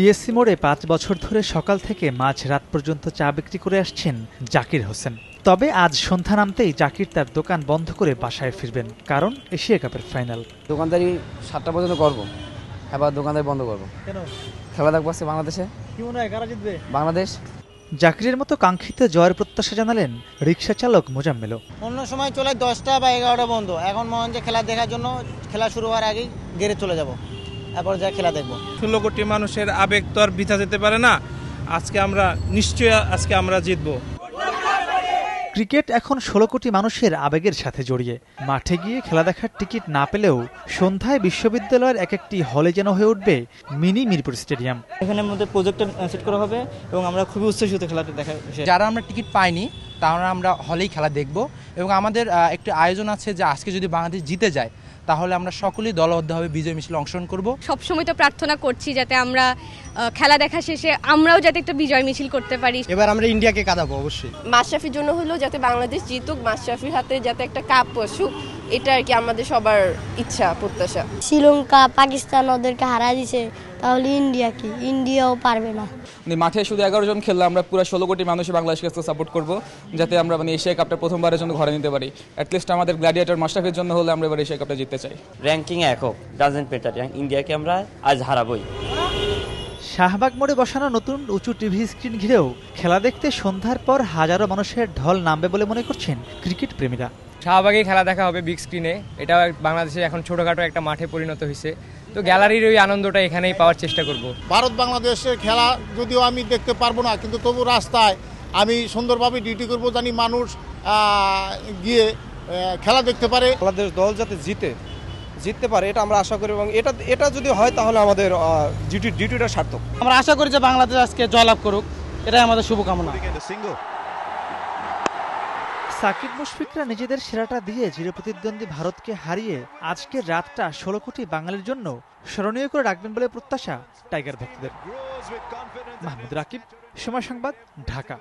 TSC মোড়ে পাঁচ বছর ধরে সকাল থেকে মাঝ রাত পর্যন্ত চা বিক্রি করে আসছেন জাকির হোসেন তবে আজ সন্ধ্যা নামতেই জাকির তার দোকান বন্ধ করে বাসায় ফিরবেন কারণ এশিয়া কাপের ফাইনাল দোকানদারি সাতটা পর্যন্ত করবো এবার দোকানদারি বন্ধ করবো কেন খেলা দেখবো বাংলাদেশে কি মনে হয় কারা জিতবে বাংলাদেশ জাকিরের মতো কাঙ্ক্ষিত জয়ের প্রত্যাশা জানালেন রিক্সা চালক মোজাম্মেল অন্য সময় চলে দশটা বা এগারোটা বন্ধ এখন মনে হয় খেলা দেখার জন্য খেলা শুরু হওয়ার আগেই গেড়ে চলে যাব তারপর যা খেলা দেখবো ষোলো কোটি মানুষের আবেগ তো আর বিতা যেতে পারে না আজকে আমরা নিশ্চয়ই আজকে আমরা জিতবো ক্রিকেট এখন ষোলো কোটি মানুষের আবেগের সাথে জড়িয়ে মাঠে গিয়ে খেলা দেখার টিকিট না পেলেও সন্ধ্যায় বিশ্ববিদ্যালয়ের এক একটি হলে যেন হয়ে উঠবে মিনি মিরপুর স্টেডিয়াম এখানের মধ্যে প্রজেক্টর সেট করা হবে এবং আমরা খুবই উচ্ছ্বসিত খেলাটা দেখা যারা আমরা টিকিট পাইনি তারা আমরা হলেই খেলা দেখব এবং আমাদের একটি আয়োজন আছে যে আজকে যদি বাংলাদেশ জিতে যায় তাহলে আমরা সকলেই দলবদ্ধভাবে বিজয় মিছিলে অংশগ্রহণ করব সবসময় তো প্রার্থনা করছি যাতে আমরা খেলা দেখা শেষে আমরাও যাতে একটা বিজয় মিছিল করতে পারি এবার আমরা ইন্ডিয়াকে কাঁদাবো অবশ্যই মাশরাফির জন্য হলো যাতে বাংলাদেশ জিতুক মাশরাফির হাতে যাতে একটা কাপ বসুক এটা আর কি আমাদের সবার ইচ্ছা প্রত্যাশা শ্রীলঙ্কা পাকিস্তান ওদেরকে হারা দিছে তাহলে ইন্ডিয়া কি ইন্ডিয়াও পারবে না মানে মাঠে শুধু এগারো জন খেললে আমরা পুরো ষোলো কোটি মানুষ বাংলাদেশকে সাপোর্ট করবো যাতে আমরা মানে এশিয়া কাপটা প্রথমবারের জন্য ঘরে নিতে পারি অ্যাটলিস্ট আমাদের গ্ল্যাডিয়েটর মাস্টাফের জন্য হলে আমরা এবার এশিয়া কাপটা জিততে চাই র্যাঙ্কিং এক ডাজেন ডাজেন্ট পেটার ইন্ডিয়াকে আমরা আজ হারাবই শাহবাগ মোড়ে বসানো নতুন উঁচু টিভি স্ক্রিন ঘিরেও খেলা দেখতে সন্ধ্যার পর হাজারো মানুষের ঢল নামবে বলে মনে করছেন ক্রিকেট প্রেমীরা শাহবাগেই খেলা দেখা হবে বিগ স্ক্রিনে এটা বাংলাদেশের এখন ছোটোখাটো একটা মাঠে পরিণত হয়েছে তো গ্যালারির ওই আনন্দটা এখানেই পাওয়ার চেষ্টা করব ভারত বাংলাদেশের খেলা যদিও আমি দেখতে পারবো না কিন্তু তবু রাস্তায় আমি সুন্দরভাবে ডিউটি করব জানি মানুষ গিয়ে খেলা দেখতে পারে বাংলাদেশ দল যাতে জিতে জিততে পারে এটা আমরা আশা করি এবং এটা এটা যদি হয় তাহলে আমাদের ডিউটি ডিউটিটা সার্থক আমরা আশা করি যে বাংলাদেশ আজকে জয়লাভ করুক এটাই আমাদের শুভকামনা সাকিব মুশফিকরা নিজেদের সেরাটা দিয়ে চিরপ্রতিদ্বন্দ্বী ভারতকে হারিয়ে আজকের রাতটা ষোলো কোটি বাঙালির জন্য স্মরণীয় করে রাখবেন বলে প্রত্যাশা টাইগার ভক্তদের মাহমুদ রাকিব সময় সংবাদ ঢাকা